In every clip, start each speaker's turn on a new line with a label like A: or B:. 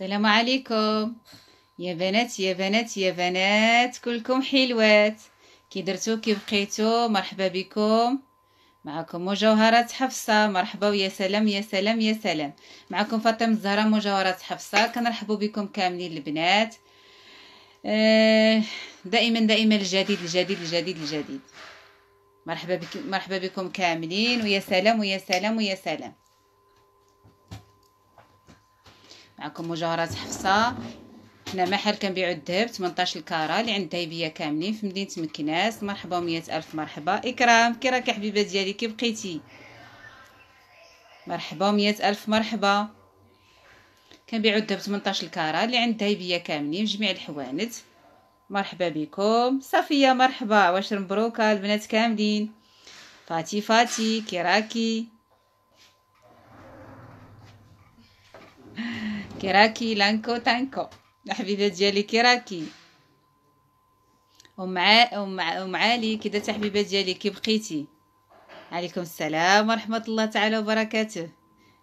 A: السلام عليكم يا بنات يا بنات يا بنات كلكم حلوات كي درتو كي بقيتو مرحبا بكم معكم مجوهرات حفصة مرحبا ويا سلام يا سلام يا سلام معكم فاطمة الزهراء مجوهرات حفصة كنرحبوا بكم كاملين البنات آه، دائما دائما الجديد الجديد الجديد الجديد مرحبا بك مرحبا بكم كاملين ويا سلام ويا سلام ويا سلام معكم مجوهرات حفصه حنا محل كنبيعو الذهب 18 الكاره اللي عند الذهبيه كاملين في مدينه مكناس مرحبا ومية الف مرحبا اكرام كي راكي حبيبه ديالي كي بقيتي مرحبا ومية الف مرحبا كنبيعو الذهب 18 الكاره اللي عند الذهبيه كاملين في جميع الحوانت مرحبا بكم صفيه مرحبا واش مبروكه البنات كاملين فاتي فاتي كي راكي كراكي لانكو تانكو الحبيبه ديالي كراكي ومع ومعالي علي كده تحبيبه ديالي كي بقيتي عليكم السلام ورحمه الله تعالى وبركاته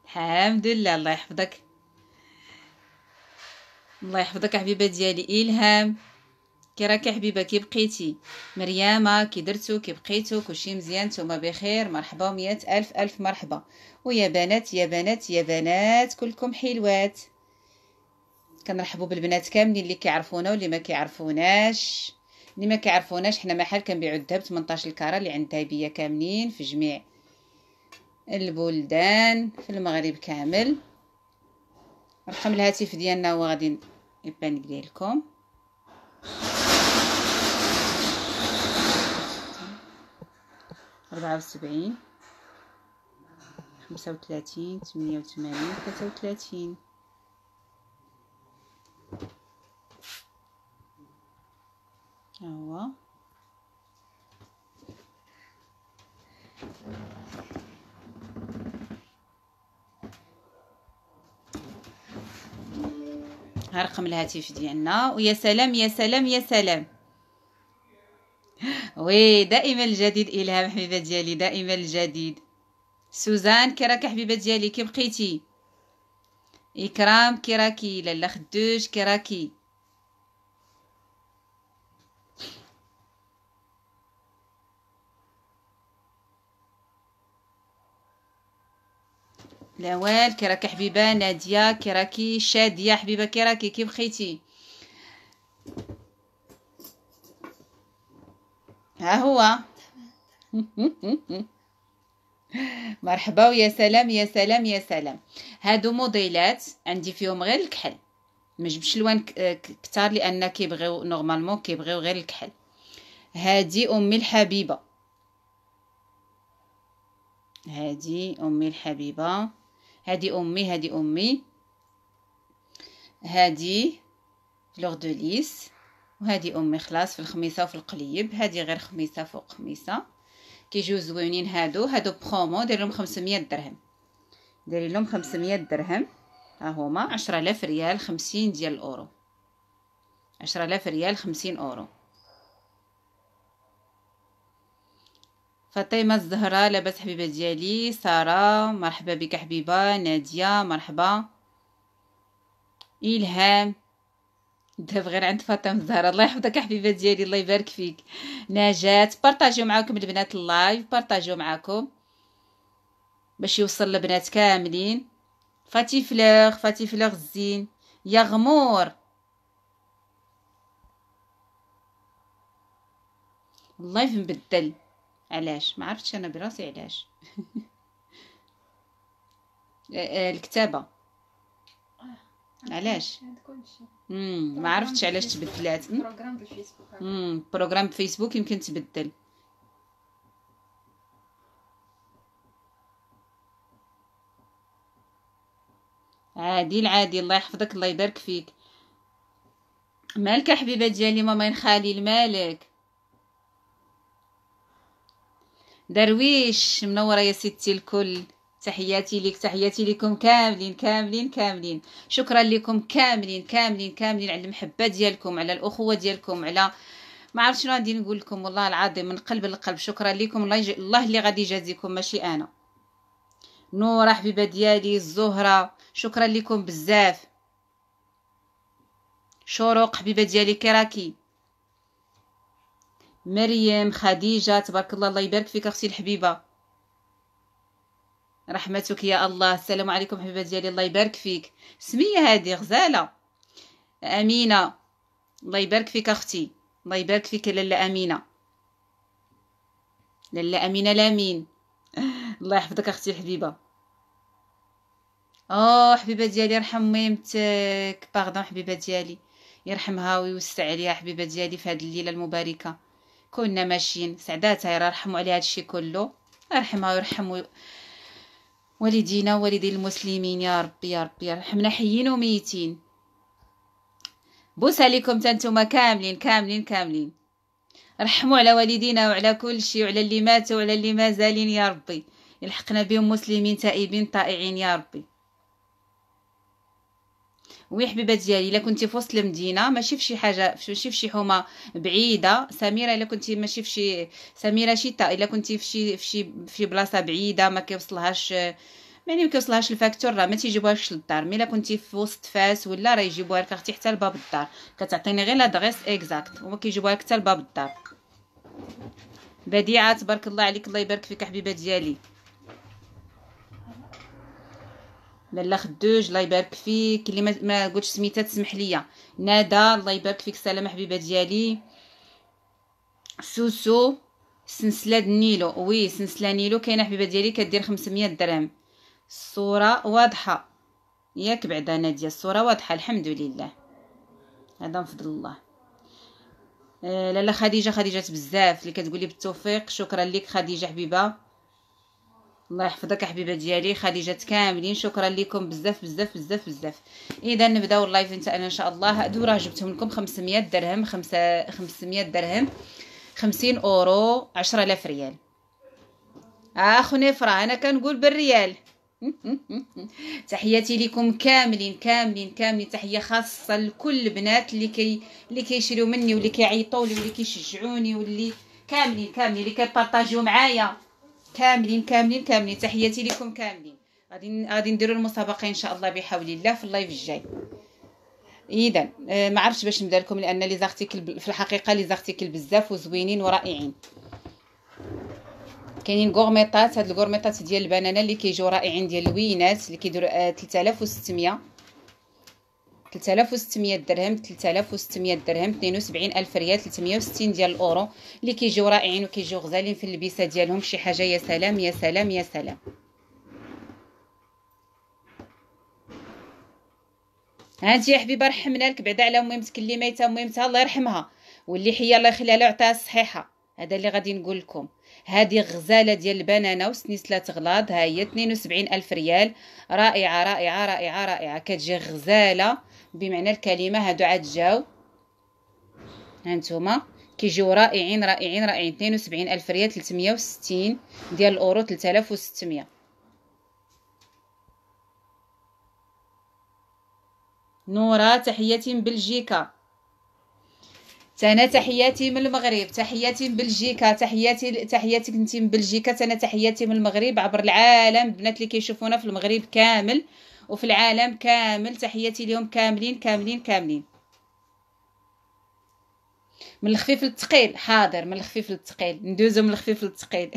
A: الحمد لله الله يحفظك الله يحفظك حبيبه ديالي الهام إيه كي راكي حبيبه كي بقيتي مريامه كي درتو كي بقيتو كلشي مزيان نتوما بخير مرحبا مية الف الف مرحبا ويا بنات يا بنات يا بنات كلكم حلوات كنرحبوا بالبنات كاملين اللي كيعرفونا واللي ما كيعرفوناش اللي ما كيعرفوناش حنا محل كنبيعوا الذهب 18 الكاره اللي عند ذهبيه كاملين في جميع البلدان في المغرب كامل رقم الهاتف ديالنا هو غادي يبان لكم ربعة وسبعين خمسة وثلاثين ثمانية وثمانين ثلاثة وثلاثين الهاتف ديالنا ويا سلام يا سلام يا سلام وي دائما الجديد الهام حبيبه ديالي دائما الجديد سوزان كي راكي حبيبه ديالي كي بقيتي اكرام كي راكي لاله خدوج كي راكي لوال كي راكي حبيبه ناديه كي راكي شاديه حبيبه كي راكي كي بخيتي ها هو مرحبا ويا سلام يا سلام يا سلام هادو موديلات عندي فيهم غير الكحل ما جبتش لوان كتار لان كيبغيو نورمالمون كيبغيو غير الكحل هادي امي الحبيبه هادي امي الحبيبه هادي أمي هادي أمي هادي لوغ دو ليس وهادي أمي خلاص في الخميسة وفي القليب هادي غير خميسة فوق خميسة كيجيو زوينين هادو هادو بخومو دير لهم 500 درهم ديري لهم 500 درهم ها هما 10000 ريال 50 ديال الاورو 10000 ريال 50 اورو فاطمه الزهراء لاباس حبيبه ديالي ساره مرحبا بك حبيبه ناديه مرحبا الهام دابا غير عند فاطمه الزهراء الله يحفظك حبيبه ديالي الله يبارك فيك نجات بارطاجيو معاكم البنات اللايف بارطاجيو معاكم باش يوصل لبنات كاملين فاتي فلوغ فاتي فلوغ الزين يا غمور اللايف مبدل علاش ما عرفتش انا براسي علاش آه، آه، الكتابه آه، علاش امم ما عرفتش علاش تبدلات بروغرام امم بروغرام فيسبوك يمكن تبدل عادي العادي الله يحفظك الله يبارك فيك مالك حبيبه ديالي ماما خالي مالك درويش منوره يا ستي الكل تحياتي لك تحياتي لكم كاملين كاملين كاملين شكرا لكم كاملين كاملين كاملين على المحبه ديالكم على الاخوه ديالكم على ما عرفتش شنو غادي نقول لكم والله العظيم من قلب لقلب شكرا لكم الله, يج... الله اللي غادي يجازيكم ماشي انا نوره حبيبه ديالي الزهره شكرا لكم بزاف شروق حبيبه ديالي كراكي مريم خديجة تبارك الله الله يبارك فيك أختي الحبيبة رحمتك يا الله السلام عليكم حبيبة ديالي الله يبارك فيك سمية هادي غزالة أمينة الله يبارك فيك أختي الله يبارك فيك للا أمينة للا أمينة لامين الله يحفظك أختي الحبيبة اه حبيبه ديالي يرحم ميمتك باغدون حبيبه ديالي يرحمها ويوسع عليها حبيبه ديالي في هذه الليله المباركه كنا ماشيين سعداتها يرى رحموا عليها هادشي كله ارحمها ويرحم والدينا والدي المسلمين يا ربي يا ربي يرحمنا حيين وميتين بوسه لكم تنتوما كاملين كاملين كاملين رحموا على والدينا وعلى كل شيء وعلى اللي ماتوا وعلى اللي مازالين يا ربي يلحقنا بهم مسلمين تائبين طائعين يا ربي وي حبيبه ديالي الا كنتي في وسط المدينه ماشي في شي حاجه ماشي في شي حومه بعيده سميره الا كنتي ماشي في شي سميره شتاء الا كنتي في شي في شي بلاصه بعيده ما كيوصلهاش يعني ما كيوصلهاش الفاكتور راه ما تيجيبوهاش للدار الا كنتي في وسط فاس ولا راه يجيبوها لك اختي حتى لباب الدار كتعطيني غير لادريس اكزاكت هما كيجيبوها لك حتى لباب الدار بديعه تبارك الله عليك الله يبارك فيك حبيبه ديالي لالا خدوج الله يبارك فيك اللي ما قلتش سميتها تسمح ليا ندى الله يبارك فيك سلامه حبيبه ديالي سوسو سنسله نيلو وي سنسله نيلو كاينه حبيبه ديالي كدير 500 درهم الصوره واضحه ياك بعدا ناديه الصوره واضحه الحمد لله هذا من فضل الله آه، لالا خديجه خديجه بزاف اللي كتقولي بالتوفيق شكرا لك خديجه حبيبه الله يحفظك حبيبه ديالي خديجات كاملين شكرا لكم بزاف بزاف بزاف بزاف اذا نبداو اللايف انت انا ان شاء الله هادو راه جبتهم لكم 500 درهم 5 500 درهم 50 اورو 10000 ريال آه، اخو نفرا انا كنقول بالريال تحياتي لكم كاملين كاملين كاملين تحيه خاصه لكل البنات اللي كي اللي كيشريو مني واللي كيعيطوا لي واللي كيشجعوني واللي كاملين كاملين اللي كيبارطاجيو معايا كاملين كاملين كاملين تحياتي لكم كاملين غادي غادي نديروا المسابقه ان شاء الله بحول الله في اللايف الجاي اذا آه، ما عرفتش باش نبدا لكم لان لي زارتيكل في الحقيقه لي زارتيكل بزاف وزوينين ورائعين كاينين غورميطات هاد الغورميطات ديال البنانه اللي كيجيو رائعين ديال الوينات اللي كيديروا آه، 3600 3600 درهم 3600 درهم 72000 ريال 360 ديال الاورو اللي كيجيو رائعين وكيجيو غزالين في اللبسه ديالهم شي حاجه يا سلام يا سلام يا سلام هانتي يا حبيبه رحمنا لك بعدا على ميمتك اللي ميته ميمتها الله يرحمها واللي حيه الله يخليها لها عطاها الصحيحه هذا اللي غادي نقول لكم هذه غزاله ديال البنانه وسنيسله غلاض ها هي 72000 ريال رائعه رائعه رائعه رائعه كتجي غزاله بمعنى الكلمه هادو عاد جاو هانتوما كيجيو رائعين رائعين رائعين 72 الف ريال 360 ديال الاورو 3600 نورا تحياتي من بلجيكا تانا تحياتي من المغرب تحياتي من بلجيكا تحياتي تحياتك انتي من بلجيكا تانا تحياتي من المغرب عبر العالم البنات اللي كيشوفونا في المغرب كامل وفي العالم كامل تحياتي لهم كاملين كاملين كاملين من الخفيف للثقيل حاضر من الخفيف للثقيل ندوزو من الخفيف للثقيل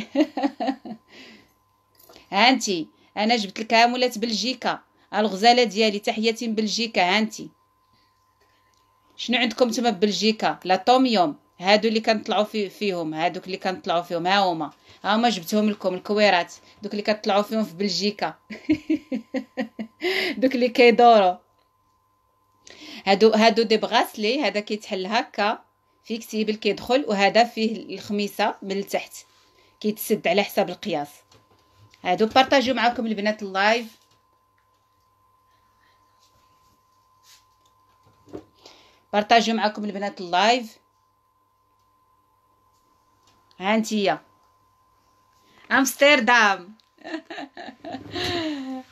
A: هانتي انا جبت لك مولات بلجيكا الغزاله ديالي تحياتي من بلجيكا هانتي شنو عندكم تما بلجيكا لا توميوم هادو اللي كنطلعوا في فيهم هادوك اللي كنطلعوا فيهم ها هما ها هما جبتهم لكم الكويرات دوك اللي كطلعوا فيهم في بلجيكا دوك اللي كيدوروا هادو هادو دي بغاسلي هذا كيتحل هكا فيكسيبل كيدخل وهذا فيه الخميسه من التحت كيتسد على حساب القياس هادو بارطاجيو معاكم البنات اللايف بارطاجيو معاكم البنات اللايف هانتيا امستردام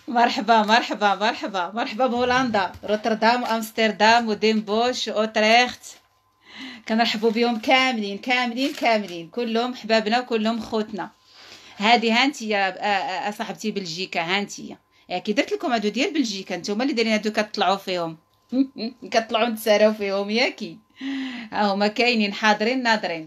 A: مرحبا مرحبا مرحبا مرحبا بهولندا روتردام امستردام ودينبوش اوتريخت كنرحبوا بهم كاملين كاملين كاملين كلهم حبابنا كلهم خوتنا هادي هانتيا آه، آه، آه، صاحبتي بلجيكا هانتيا يعني كي درت لكم هادو ديال بلجيكا نتوما اللي دايرين هادو كتطلعوا فيهم كتطلعوا نتساراو فيهم ياكي ها هما كاينين حاضرين ناضرين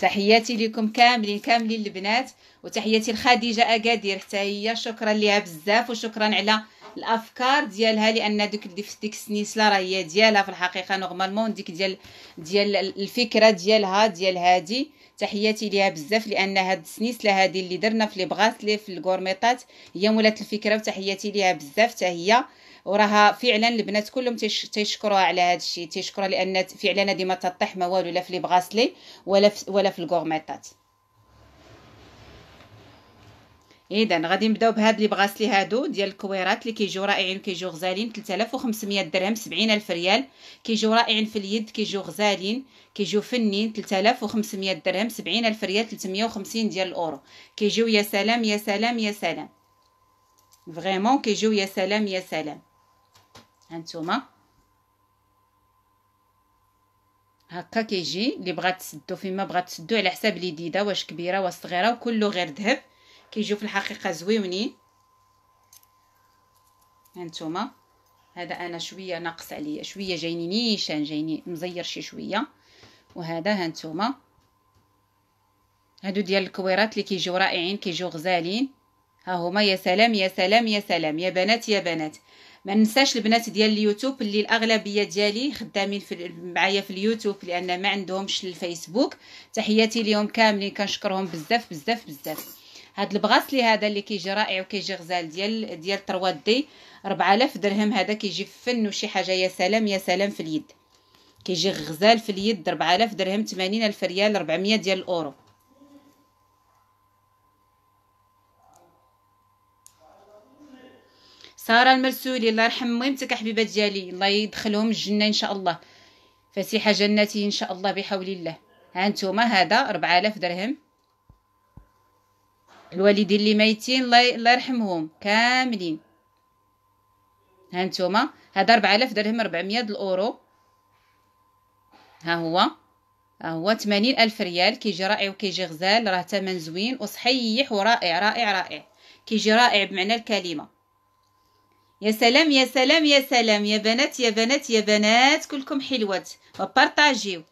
A: تحياتي لكم كاملين كاملين البنات وتحياتي لخديجه اكادير حتى هي شكرا ليها بزاف وشكرا على الافكار ديالها لان دوك ديك السنيسله راه هي ديالها في الحقيقه نورمالمون ديك ديال ديال الفكره ديالها ديال هادي تحياتي ليها بزاف لان هاد السنيسله هادي اللي درنا في لي بغاسلي في الكورميطات هي مولات الفكره وتحياتي ليها بزاف حتى هي وراها فعلا البنات كلهم تيشكروها على هذا الشيء تيشكروها لان فعلا هذه ما تطيح ما والو لا في لي بغاسلي ولا في ولا في الكورميطات اذا غادي نبداو بهاد لي بغاسلي هادو ديال الكويرات اللي كيجيو رائعين كيجيو غزالين 3500 درهم 70000 ريال كيجيو رائعين في اليد كيجيو غزالين كيجيو فنين 3500 درهم 70000 ريال 350 ديال الاورو كيجيو يا سلام يا سلام يا سلام فريمون كيجيو يا سلام يا سلام هانتوما هكا كيجي اللي بغات تسدو فيما بغات تسدو على حساب ديده واش كبيره واش صغيره وكله غير ذهب كيجيو في الحقيقه زويونين هانتوما هذا انا شويه ناقص عليا شويه جايني نيشان جايني مزير شي شويه وهذا هانتوما هادو ديال الكويرات اللي كيجيو رائعين كيجيو غزالين ها هما يا سلام يا سلام يا سلام يا بنات يا بنات ما ننساش البنات ديال اليوتيوب اللي الاغلبيه ديالي خدامين في معايا في اليوتيوب لان ما عندهمش الفيسبوك تحياتي ليهم كاملين كنشكرهم بزاف بزاف بزاف هاد البغاسلي هذا اللي كيجي رائع وكيجي غزال ديال ديال 3 دي 4000 درهم هذا كيجي فن وشي حاجه يا سلام يا سلام في اليد كيجي غزال في اليد 4000 درهم 80000 ريال 400 ديال الاورو ساره المرسولي الله يرحم ميمتك حبيبه ديالي الله يدخلهم الجنه ان شاء الله فسيحه جنتي ان شاء الله بحول الله ها نتوما هذا 4000 درهم الوالدين اللي ميتين الله يرحمهم كاملين ها نتوما هذا 4000 درهم 400 الاورو ها هو ها هو 80000 الف ريال كيجي رائع وكيجي غزال راه ثمن زوين وصحيح ورائع رائع رائع كيجي رائع بمعنى الكلمه يا سلام يا سلام يا سلام يا بنات يا بنات يا بنات كلكم حلوات وبارطاجيو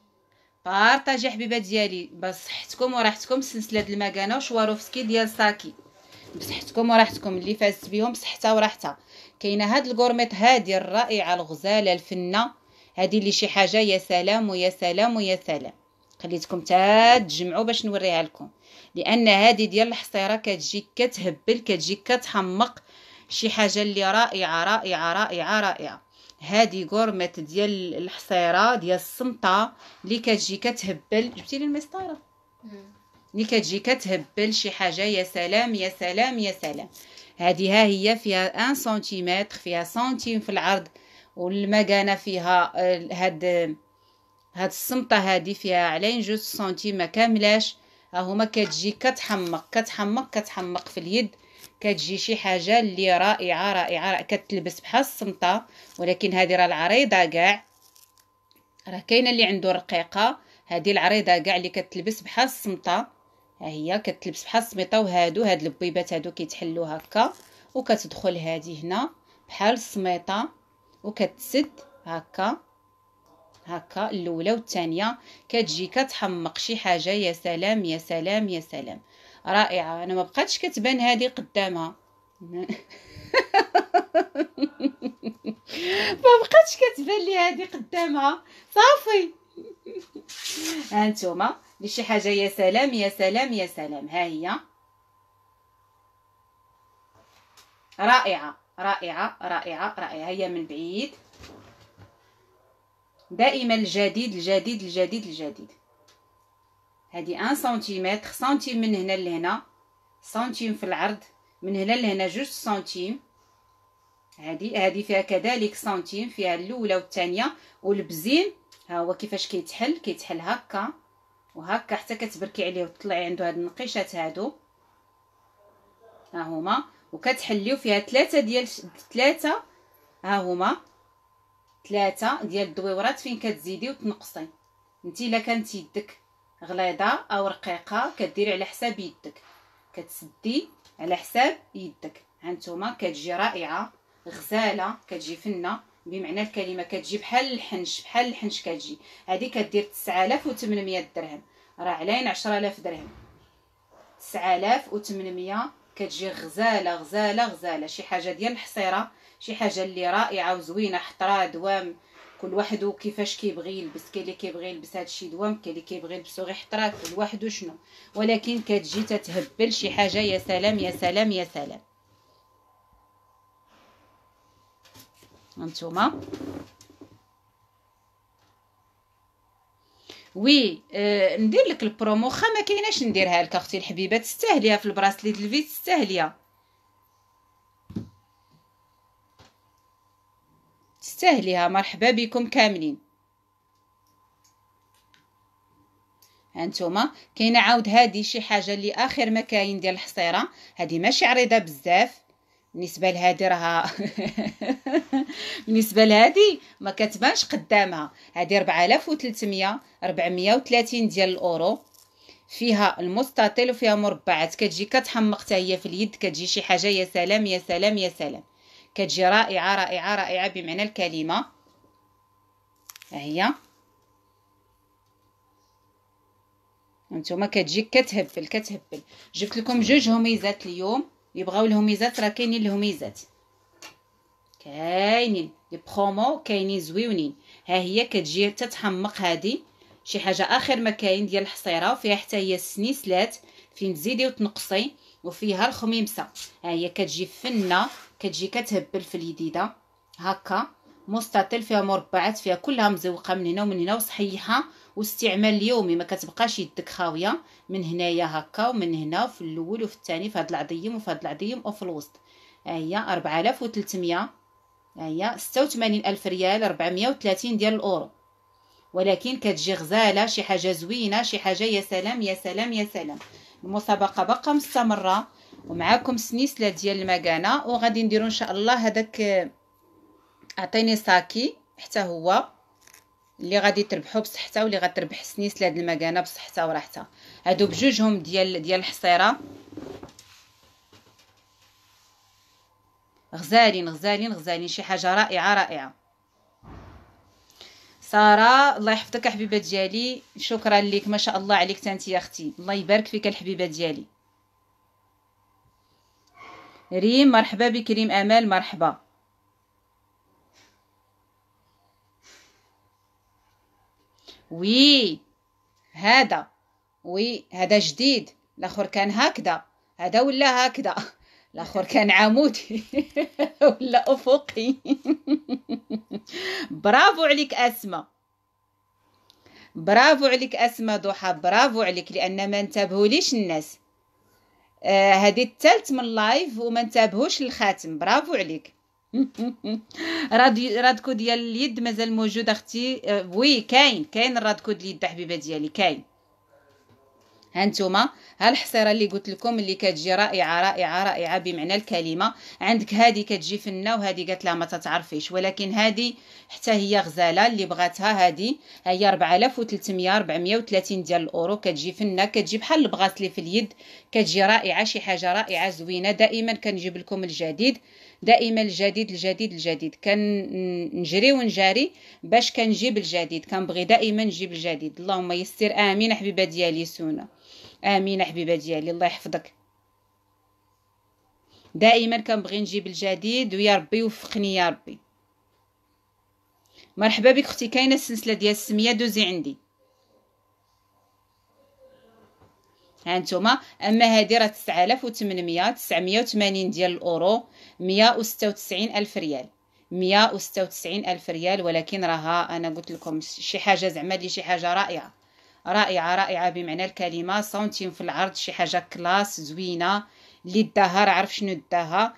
A: بارطاجي حبيبه ديالي بصحتكم وراحتكم سلسله المكانه وشواروفسكي ديال ساكي بصحتكم وراحتكم اللي فازت بهم بصحتها وراحتها كاينه هاد الكورميط هادي الرائعه الغزاله الفنه هادي اللي شي حاجه يا سلام ويا سلام ويا سلام خليتكم تا تجمعوا باش نوريها لكم لان هادي ديال الحصيره كتجي كتهبل كتجي كتحمق شي حاجه اللي رائعه رائعه رائعه رائعه هذه غورميت ديال الحصيره ديال السمطه اللي كتجي كتهبل جبتي لي المسطره اللي كتجي كتهبل شي حاجه يا سلام يا سلام يا سلام هذه ها هي فيها 1 سنتيمتر فيها سنتيم في العرض والمكانه فيها آه، هاد هاد السمطه هادي فيها علين جوج سنتيم ما كاملاش ها هما كتجي كتحمق كتحمق كتحمق في اليد كتجي شي حاجه اللي رائعه رائعه كتلبس بحال الصمطه ولكن هذه راه العريضه كاع راه كاينه اللي عنده رقيقه هذه العريضه كاع اللي كتلبس بحال الصمطه ها هي كتلبس بحال الصميطه وهادو هاد البيبات هادو كيتحلوا هكا وكتدخل هذه هنا بحال السميطه وكتسد هكا هكا الاولى والثانيه كتجي كتحمق شي حاجه يا سلام يا سلام يا سلام رائعه انا ما بقاتش كتبان هذه قدامها ما بقاتش كتبان لي هذه قدامها صافي هانتوما شي حاجه يا سلام يا سلام يا سلام ها هي رائعه رائعه رائعه رائعه هي من بعيد دائما الجديد الجديد الجديد الجديد هادي ان سنتيمتر سنتيم من هنا لهنا سنتيم في العرض من هنا لهنا جوج سنتيم هادي هادي فيها كذلك سنتيم فيها الاولى والثانيه والبزين ها هو كيفاش كيتحل كيتحل هكا وهكا حتى كتبركي عليه وتطلعي عنده هاد النقيشات هادو ها هما وكتحليو فيها ثلاثه ديال ثلاثه ها هما ثلاثه ديال الدويورات فين كتزيدي وتنقصي انت الا كانت يدك غليظه او رقيقه كديري على حساب يدك كتسدي على حساب يدك هانتوما كتجي رائعه غزاله كتجي فنه بمعنى الكلمه كتجي بحال الحنش بحال الحنش كتجي هذه كدير 9800 درهم راه علين 10000 درهم 9800 كتجي غزاله غزاله غزاله شي حاجه ديال الحصيره شي حاجه اللي رائعه وزوينه حطرا دوام كل واحد كيفاش كيبغي يلبس كاين اللي كيبغي يلبس هادشي دوام كاين اللي كيبغي يلبسو غير حطرات كل واحد شنو ولكن كتجي تتهبل شي حاجه يا سلام يا سلام يا سلام انتوما وي آه ندير لك البرومو واخا ما كايناش نديرها لك اختي الحبيبه تستاهليها في البراسلي ديال الفيت تستاهليها تستاهليها مرحبا بكم كاملين هانتوما كاينه عاود هادي شي حاجه اللي اخر مكاين ديال الحصيره هادي ماشي عريضه بزاف بالنسبه لهادي راها بالنسبه لهادي ما كتبانش قدامها هادي 4300 430 ديال الاورو فيها المستطيل وفيها مربعات كتجي كتحمق حتى هي في اليد كتجي شي حاجه يا سلام يا سلام يا سلام كتجي رائعه رائعه رائعه بمعنى الكلمه هي هانتوما كتجي كتهبل كتهبل جبت لكم جوج هميزات اليوم يبغاو الهميزات راه كاينين الهميزات كاينين لي برومو كاينين زويونين ها هي كتجي تتحمق هادي شي حاجه اخر ما كاين ديال الحصيره وفيها حتى هي السنيسلات فين تزيدي وتنقصي وفيها الخميمسه ها هي كتجي فنه كتجي كتهبل في اليديده هكا مستطيل فيها مربعات فيها كلها مزوقه من هنا ومن هنا وصحيحه واستعمال اليومي ما كتبقاش يدك خاويه من هنايا هكا ومن هنا في الاول وفي الثاني في هاد العظيم وفي هاد العظيم وفي الوسط ها هي 4300 ها هي 86000 ريال 430 ديال الاورو ولكن كتجي غزاله شي حاجه زوينه شي حاجه يا سلام يا سلام يا سلام المسابقه باقا مستمره ومعاكم السنيسله ديال المكانه وغادي نديرو ان شاء الله هذاك اعطيني ساكي حتى هو اللي غادي تربحو بصحتها واللي غتربح السنيسله ديال المكانه بصحتها وراحتها هادو بجوجهم ديال ديال الحصيره غزالين غزالين غزالين شي حاجه رائعه رائعه ساره الله يحفظك حبيبه ديالي شكرا لك ما شاء الله عليك تانتي يا اختي الله يبارك فيك الحبيبه ديالي ريم مرحبا بك ريم امال مرحبا وي هذا وي هذا جديد الاخر كان هكذا هذا ولا هكذا الاخر كان عمودي ولا افقي برافو عليك اسماء برافو عليك اسماء ضحى برافو عليك لان ما انتبهوليش الناس آه، هذه الثالث من اللايف وما نتابهوش للخاتم برافو عليك رادي رادكو ديال اليد مازال موجود اختي آه، وي كاين كاين الرادكو ديال اليد حبيبه ديالي كاين هانتوما ها الحصيره اللي قلت لكم اللي كتجي رائعه رائعه رائعه بمعنى الكلمه عندك هذه كتجي فنه وهذه قالت لها ما تتعرفيش ولكن هذه حتى هي غزاله اللي بغاتها هذه هي 4300 430 ديال الاورو كتجي فنه كتجي بحال البغاسلي في اليد كتجي رائعه شي حاجه رائعه زوينه دائما كنجيب لكم الجديد دائما الجديد الجديد الجديد كنجري ونجاري باش كنجيب الجديد كنبغي دائما نجيب الجديد اللهم يسر امين حبيبه ديالي سونه امين حبيبه ديالي الله يحفظك دائما كنبغي نجيب الجديد ويا ربي يوفقني يا ربي مرحبا بك اختي كاينه السلسله ديال السميه دوزي عندي هانتوما اما هذه راه 9800 980 ديال الاورو 196 الف ريال 196 الف ريال ولكن راها انا قلت لكم شي حاجه زعما لي شي حاجه رائعه رائعه رائعه بمعنى الكلمه سنتيم في العرض شي حاجه كلاس زوينه اللي داها راه عرف شنو داها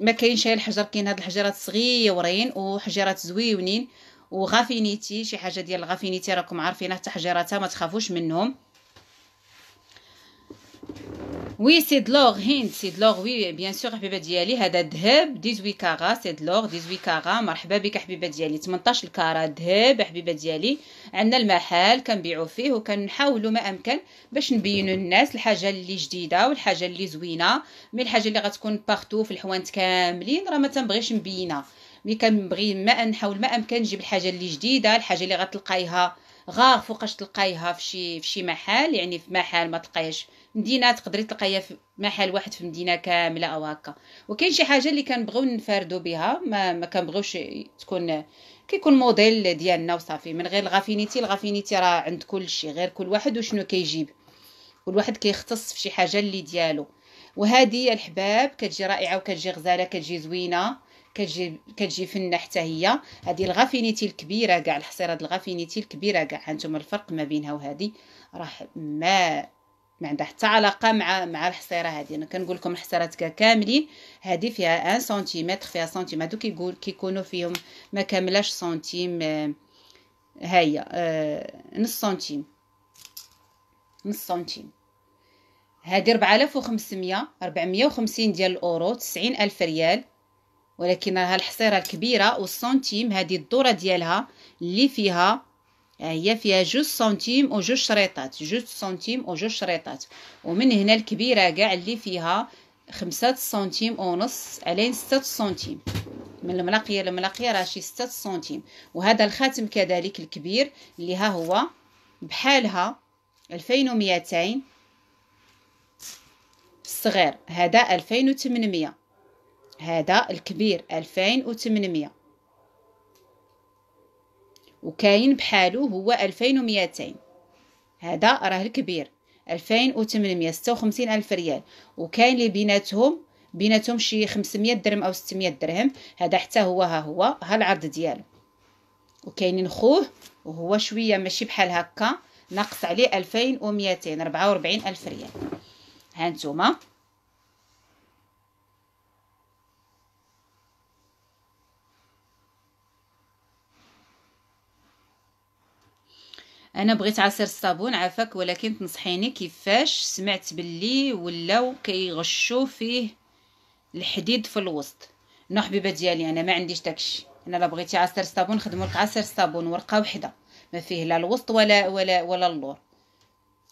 A: ما كاينش هاي الحجر كاين هاد الحجرات صغيورين وحجرات زويونين وغافينيتي شي حاجه ديال الغافينيتي راكم عارفينها حجراتها ما تخافوش منهم وي سي دلوغ هند سي دلوغ وي بيان سور حبيبه ديالي هذا ذهب 18 كارا سي دلوغ 18 كارا مرحبا بك حبيبه ديالي 18 كارا ذهب حبيبه ديالي عندنا المحل كنبيعوا فيه وكنحاولوا ما امكن باش نبينوا للناس الحاجه اللي جديده والحاجه اللي زوينه مي الحاجه اللي غتكون بارتو في الحوانت كاملين راه ما تنبغيش نبينها مي كنبغي ما نحاول ما امكن نجيب الحاجه اللي جديده الحاجه اللي غتلقايها غار فوقاش تلقايها في شي في شي محل يعني في محل ما تلقايهاش مدينه تقدري تلقايها في محل واحد في مدينه كامله او هكا وكاين شي حاجه اللي كنبغيو نفردو بها ما, ما كنبغيوش تكون كيكون موديل ديالنا وصافي من غير الغافينيتي الغافينيتي راه عند كل شيء غير كل واحد وشنو كيجيب كل واحد كيختص في شي حاجه اللي ديالو وهذه الحباب كتجي رائعه وكتجي غزاله كتجي زوينه كتجي كتجي فنه حتى هي هذه الغافينيتي الكبيره كاع الحصيره الغافينيتي الكبيره كاع هانتوما الفرق ما بينها وهذه راه ما ما عندها حتى علاقه مع مع الحصيره هذه انا كنقول لكم الحصيرات كاملين هذه فيها 1 سنتيمتر فيها سنتيم هادو كيقول كيكونوا فيهم ما كاملاش سنتيم آه، هي آه، نص سنتيم نص سنتيم هذه 4500 450 ديال الاورو 90000 ريال ولكن راه الحصيره الكبيره والسنتيم هذه الدوره ديالها اللي فيها هي آه، فيها جوج سنتيم وجوج شريطات جوج سنتيم وجوج شريطات ومن هنا الكبيره كاع اللي فيها خمسة سنتيم ونص علين ستة سنتيم من الملاقيه للملاقيه راه شي ستة سنتيم وهذا الخاتم كذلك الكبير اللي ها هو بحالها 2200 الصغير هذا 2800 هذا الكبير 2800 وكاين بحالو هو 2200 هذا راه الكبير 2856 الف ريال وكاين اللي بيناتهم بيناتهم شي 500 درهم او 600 درهم هذا حتى هو ها هو ها العرض ديالو وكاينين خوه وهو شويه ماشي بحال هكا ناقص عليه 2200 الف ريال ها نتوما انا بغيت عصير الصابون عافاك ولكن تنصحيني كيفاش سمعت باللي ولاو كيغشوا فيه الحديد في الوسط نو حبيبه ديالي انا ما عنديش داكشي انا لا بغيتي عصير الصابون خدموا لك عصير الصابون ورقه وحده ما فيه لا الوسط ولا ولا ولا اللور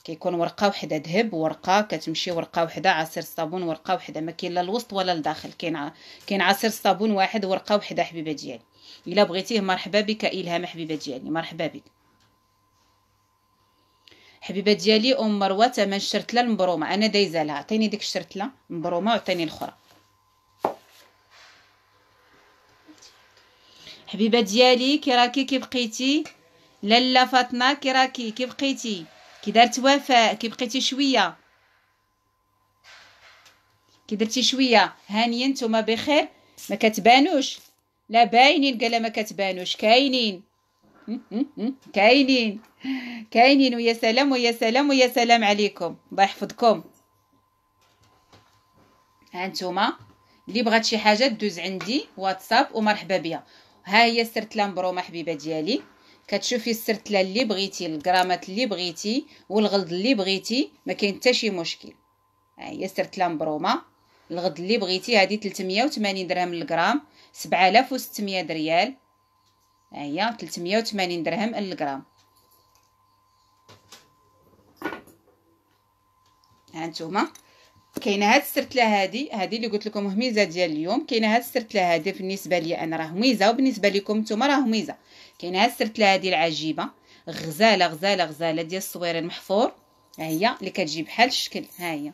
A: كيكون ورقه وحده ذهب ورقه كتمشي ورقه وحده عصير الصابون ورقه وحده ما كاين لا الوسط ولا الداخل كاين كاين عصير الصابون واحد ورقه وحده حبيبه ديالي الا بغيتيه مرحبا بك الهام حبيبه ديالي مرحبا بك حبيبه ديالي ام مروه تمن شرتلة المبرومه انا دايزه لها عطيني ديك الشرتله المبرومة وعطيني الاخرى حبيبه ديالي كي راكي كي بقيتي لاله فاطمه كي راكي كي بقيتي كي دارت وفاء كي بقيتي شويه كي درتي شويه هانيه نتوما بخير ما كتبانوش لا باينين قال ما كتبانوش كاينين كاينين كاينين ويا سلام ويا سلام ويا سلام عليكم الله يحفظكم هانتوما اللي بغات شي حاجه دوز عندي واتساب ومرحبا بيا ها هي السرتله مبرومه حبيبه ديالي كتشوفي السرتله اللي بغيتي الجرامات اللي بغيتي والغلد اللي بغيتي ما كاين حتى شي مشكل ها هي السرتله مبرومه الغد اللي بغيتي هذه 380 درهم للغرام 7600 ريال ها هي 380 درهم للغرام ها نتوما كاينه هاد السرتله هادي هادي اللي قلت لكم هميزه ديال اليوم كاينه هاد السرتله هادي بالنسبه ليا انا راه ميزه وبالنسبه لكم نتوما راه ميزه كاينه هاد السرتله هادي العجيبه غزاله غزاله غزاله ديال الصوير المحفور ها هي اللي كتجي بحال الشكل ها هي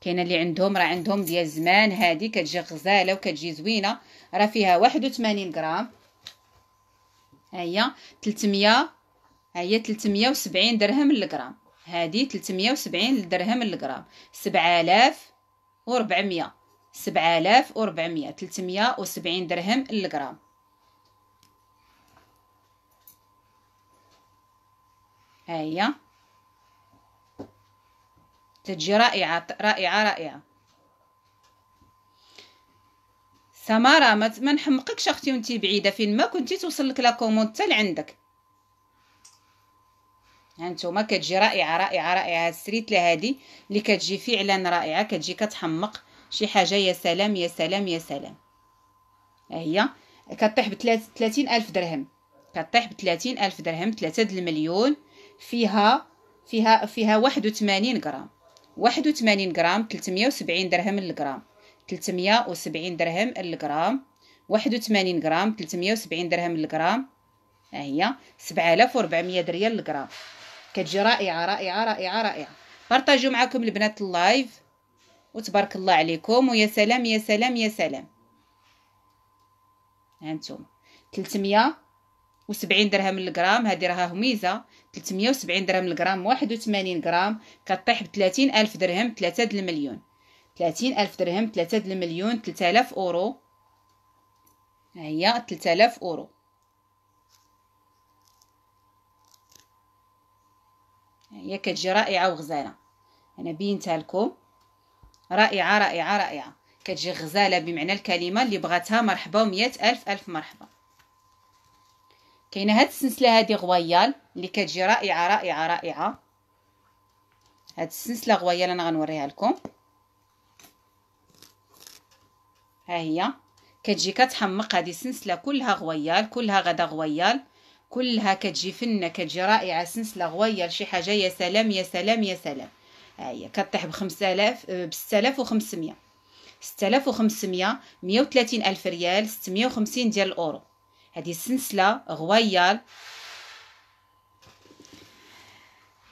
A: كاينه اللي عندهم راه عندهم ديال زمان هادي كتجي غزاله وكتجي زوينه راه فيها 81 غرام ها هي 300 ها هي 370 درهم للغرام هادي 370 درهم للغرام 7400 7400 370 درهم للغرام ها هي تجي رائعه رائعه رائعه سماره ما نحمقكش اختي وانتي بعيده فين ما كنتي توصل لك لا كوموند حتى لعندك ها نتوما كتجي رائعه رائعه رائعه السريتله هادي اللي كتجي فعلا رائعه كتجي كتحمق شي حاجه يا سلام يا سلام يا سلام ها هي كطيح ب 30 الف درهم كطيح ب 30 الف درهم 3 د المليون فيها فيها فيها 81 غرام 81 غرام 370 درهم للغرام 370 درهم للغرام 81 غرام 370 درهم للغرام ها هي 7400 ريال للغرام كتجي رائعه رائعه رائعه رائعه بارطاجيو معكم البنات اللايف وتبارك الله عليكم ويا سلام يا سلام يا سلام هانتوما 370 درهم للغرام هذه راها هميزه 370 درهم للغرام 81 غرام كطيح ب 30 الف درهم 3 د المليون 30 الف درهم 3 د المليون 3000 اورو ها هي 3000 اورو هي كتجي رائعه وغزاله انا بينتها لكم رائعه رائعه رائعه كتجي غزاله بمعنى الكلمه اللي بغاتها مرحبا ومية الف الف مرحبا كاينه هاد السلسله هادي غويال اللي كتجي رائعه رائعه رائعه هاد السلسله غويال انا غنوريها لكم ها هي كتجي كتحمق هذه السلسله كلها غويال كلها غدا غويال كلها كتجي فنة كتجي رائعة سنسلة غوية لشي حاجة يا سلام يا سلام يا سلام هي كطيح بخمسة آلاف بستة آلاف وخمسمية ستلاف آلاف وخمسمية مية وتلاتين ألف ريال ستمية وخمسين ديال الأورو هادي سنسلة غويال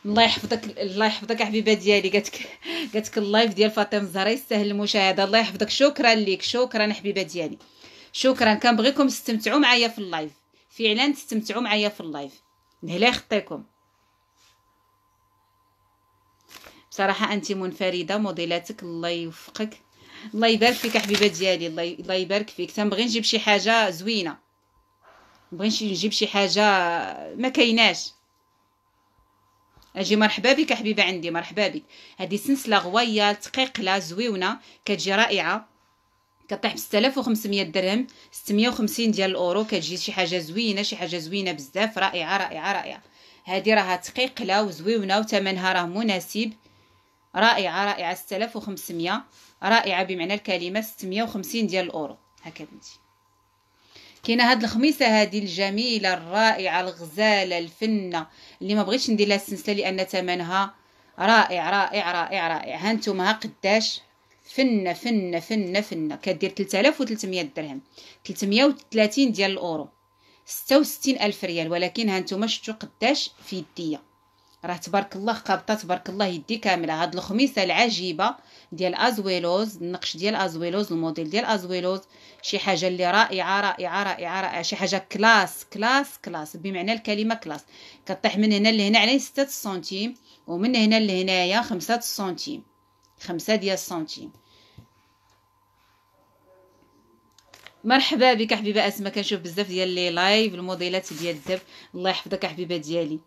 A: الله يحفظك الله يحفظك حبيبه ديالي قالتك قالتك اللايف ديال فاطمه الزهراء يستاهل المشاهده الله يحفظك شكرا ليك شكرا حبيبه ديالي شكرا كنبغيكم تستمتعوا معايا في اللايف فعلا تستمتعوا معايا في اللايف لهلا يخطيكم بصراحه انت منفرده موديلاتك الله يوفقك الله يبارك فيك حبيبه ديالي الله يبارك فيك تنبغي نجيب شي حاجه زوينه بغي نجيب شي حاجه ما كايناش اجي مرحبا بك حبيبه عندي مرحبا بك هذه سنسله غويه ثقيله زويونه كتجي رائعه كطيح ب 6500 درهم 650 ديال الاورو كتجي شي حاجه زوينه شي حاجه زوينه بزاف رائعه رائعه رائعه هذه راها ثقيله وزويونه وثمنها راه مناسب رائعه رائعه 6500 رائعه بمعنى الكلمه 650 ديال الاورو هكا بنتي كاينه هاد الخميسه هادي الجميله الرائعه الغزاله الفنه اللي ما بغيتش ندير لها السلسله لان ثمنها رائع رائع رائع رائع ها نتوما قداش فنه فنه فنه فنه كدير 3300 درهم 330 ديال الاورو وستين الف ريال ولكن ها نتوما شفتوا قداش في يديا راه تبارك الله قابطه تبارك الله يدي كامله هاد الخميسه العجيبه ديال ازويلوز النقش ديال ازويلوز الموديل ديال ازويلوز شي حاجه اللي رائعه رائعه رائعه, رائعة. شي حاجه كلاس كلاس كلاس بمعنى الكلمه كلاس كطيح من هنا لهنا على 6 سنتيم ومن هنا لهنايا 5 سنتيم خمسة ديال السنتيم مرحبا بك حبيبه اسماء كنشوف بزاف ديال لي لايف الموديلات ديال الدب الله يحفظك حبيبه ديالي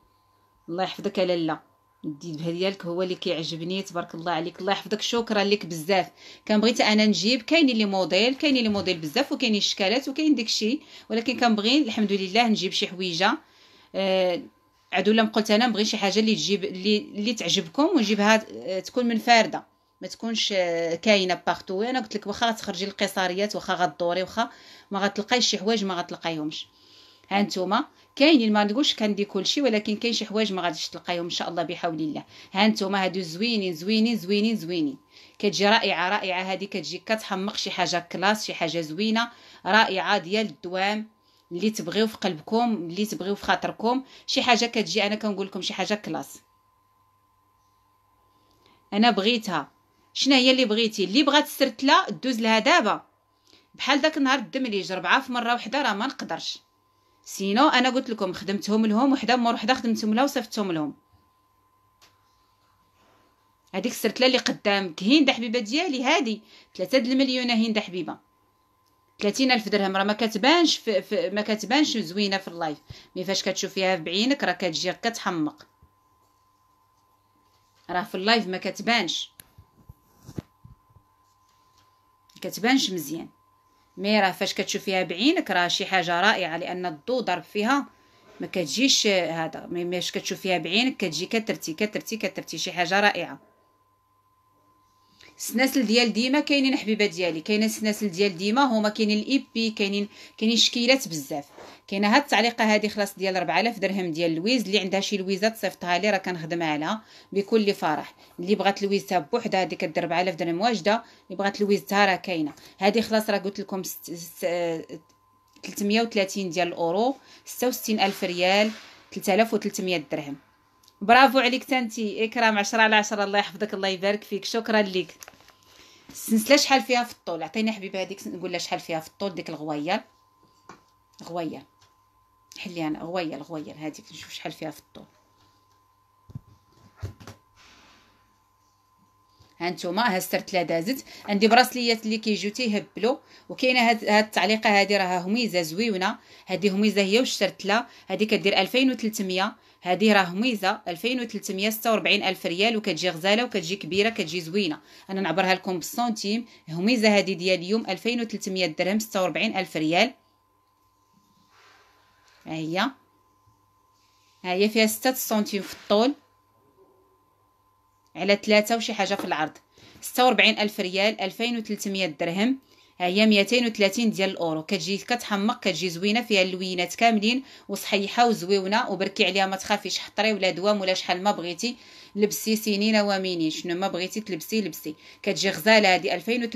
A: الله يحفظك لاله الديب ديالك هو اللي كيعجبني تبارك الله عليك الله يحفظك شكرا لك بزاف كنبغي انا نجيب كاينين لي موديل كاينين لي موديل بزاف وكاينين الشكالات وكاين داكشي ولكن كنبغي الحمد لله نجيب شي حويجه آه عاد ولا قلت انا نبغي شي حاجه اللي تجيب اللي, اللي تعجبكم ونجيبها آه، تكون منفرده ما تكونش كاينه بارتو انا قلت لك واخا تخرجي القيصاريات واخا غدوري واخا ما غتلقايش شي حوايج ما غتلقايهمش ها نتوما كاينين ما نقولش كندي كلشي ولكن كاين شي حوايج ما غاديش تلقايهم ان شاء الله بحول الله ها نتوما هادو زوينين زوينين زوينين زوينين كتجي رائعه رائعه هادي كتجي كتحمق شي حاجه كلاس شي حاجه زوينه رائعه ديال الدوام اللي تبغيو في قلبكم اللي تبغيو في خاطركم شي حاجه كتجي انا كنقول لكم شي حاجه كلاس انا بغيتها شنو هي اللي بغيتي اللي بغات السرتله دوز لها دابا بحال داك النهار اللي جرب في مره وحده راه ما نقدرش سينو انا قلت لكم خدمتهم لهم وحده مور وحده خدمتهم لها وصيفطتهم لهم هذيك السرتله اللي قدامك هند حبيبه ديالي هذه 3 المليون هند حبيبه 30 الف درهم راه ما كتبانش في في ما كتبانش زوينه في اللايف مي فاش كتشوفيها بعينك راه كتجي كتحمق راه في اللايف ما كتبانش كتبانش مزيان مي راه فاش كتشوفيها بعينك راه شي حاجه رائعه لان الضو ضرب فيها ما كتجيش هذا مي ماش كتشوفيها بعينك كتجي كترتي كترتي كترتي شي حاجه رائعه السناسل ديال ديما كاينين حبيبه ديالي كاينه السناسل ديال ديما هما كاينين الايبي كاينين كاينين شكيلات بزاف كاينه هاد التعليقه هادي خلاص ديال 4000 درهم ديال لويز اللي عندها شي لويزه تصيفطها لي راه كنخدم عليها بكل فرح اللي بغات لويزتها بوحدها هادي كدير 4000 درهم واجده اللي بغات لويزتها راه كاينه هادي خلاص راه قلت لكم 330 ديال الاورو 66000 ريال 3300 درهم برافو عليك تانتي اكرام 10 على 10 الله يحفظك الله يبارك فيك شكرا لك السنسله شحال فيها في الطول عطيني حبيبه هذيك نقول لها شحال فيها في الطول ديك الغويه غويه نحليها يعني انا غوير غوير هذيك نشوف شحال فيها في الطول هانتوما ها السرتله دازت عندي براسليات اللي كيجيو تيهبلوا وكاينه هاد, هاد التعليقه هادي راها هميزه زويونه هادي هميزه هي والشرتله هادي كدير 2300 هادي راه هميزه 2346 الف ريال وكتجي غزاله وكتجي كبيره كتجي زوينه انا نعبرها لكم بالسنتيم هميزه هادي ديال اليوم 2300 درهم 46 الف ريال ها هي ها هي فيها ستة سنتيم في الطول على ثلاثة وشي حاجة في العرض ستة وربعين ألف ريال ألفين وتلتمية درهم ها هي ميتين وتلاتين ديال الأورو كتجي كتحمق كتجي زوينة فيها اللوينات كاملين وصحيحة وزويونة وبركي عليها ما تخافيش حطري ولا دوام ولا شحال ما بغيتي لبسي سنين ومينين شنو ما بغيتي تلبسي لبسي كتجي غزالة هادي ألفين